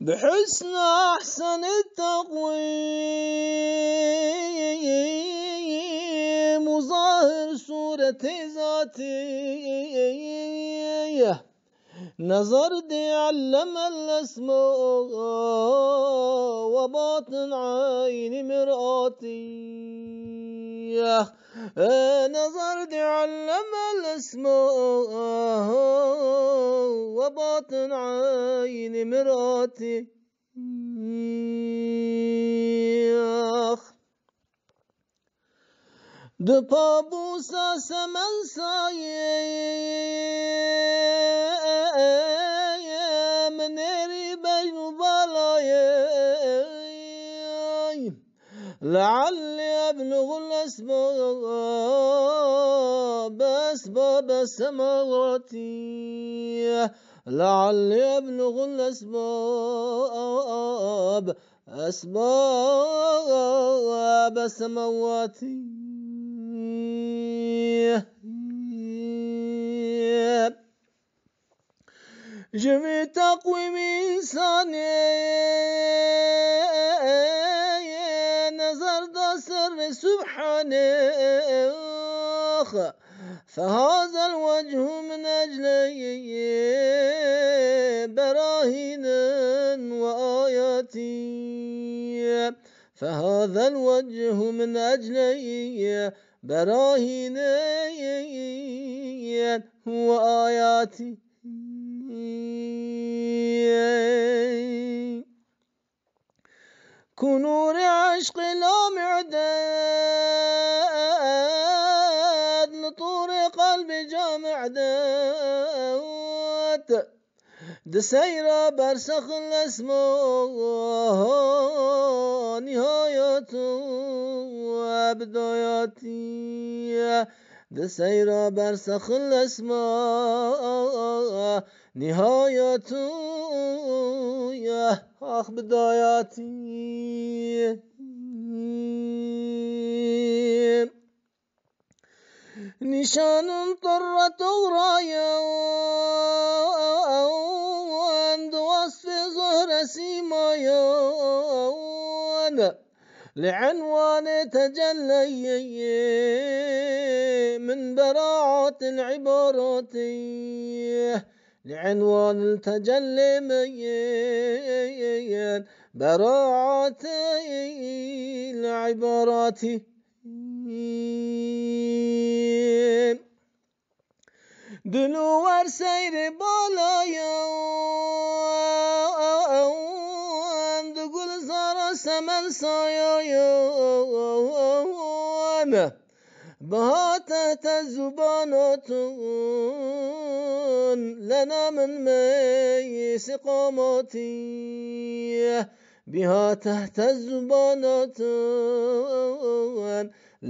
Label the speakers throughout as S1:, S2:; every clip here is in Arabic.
S1: بحسن أحسن التقويم وظاهر صورة ذاتية نظر دي علم الأسماء وباطن عيني مرآتي نظر دي علم الأسماء وباطن عيني تيخ دو بابوسا سمن سايي من ري بي بالاي لعل يبلغ الاسباب اسباب السماواتيه لعلي أبلغ الأسباب أسباب سمواتي جميع تقويم إنساني نظر سر سبحانه الأخ فهذا الوجه من أجل براهين وآيات فهذا الوجه من أجل براهين وآيات كنور عشق لا معدن بعدت دسيرة برسخ الاسم نهاية وبدايتي دسيرة برسخ الاسم نهاية أخ بدايتي نشان طرت غرايا وأند وصف زهر سيمايا لعنوان تجلي من براعة العبارات لعنوان التجلي من براعة العبارات دلو ور سیر بالا یا اند گل زارا سمن سایا یا بهات تا زباناتون لنا من می سقاماتی بها تحت الزبانات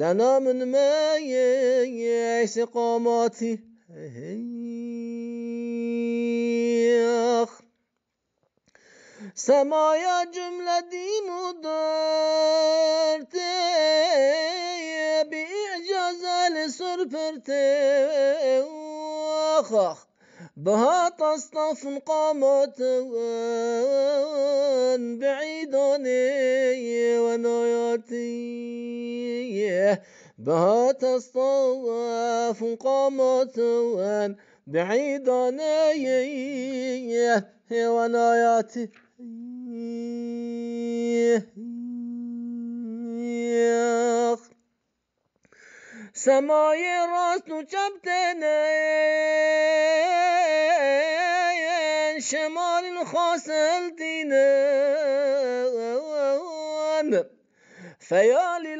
S1: لنا من ماي سقاماتي هيخ سمايا جملة دي مدرتي بإعجاز لسرفرتي وخخ بها تصطف قامت بعيدني ونويتي بها تصطوف قامت بعيدا وناياتي سماي راس نجبتنا شمال خاصلتنا فيا لله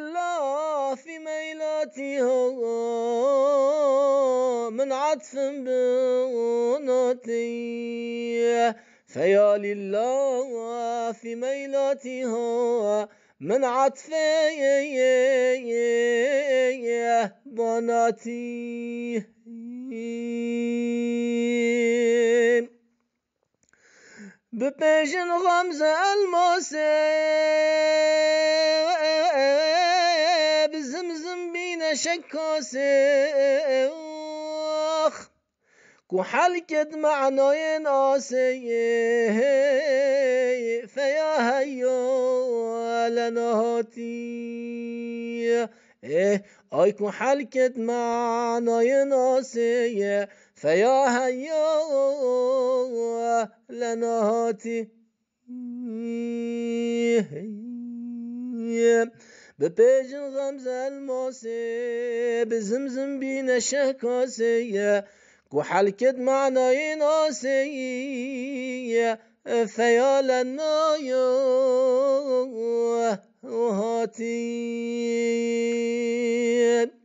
S1: هو من عطف بناتي فيا لله في ميلاتها من عطف بناتي ببيجن غمزة الماسي شکاسخ کو فيا معنای ناسه فیا هیا لنهاتی آی إيه، کو حلکت معنای فيا فیا هیا Yeah. ببيجن غمزة الموسي بزمزم بينا شهكوسية معنای معنا فیال فيال و وهاتين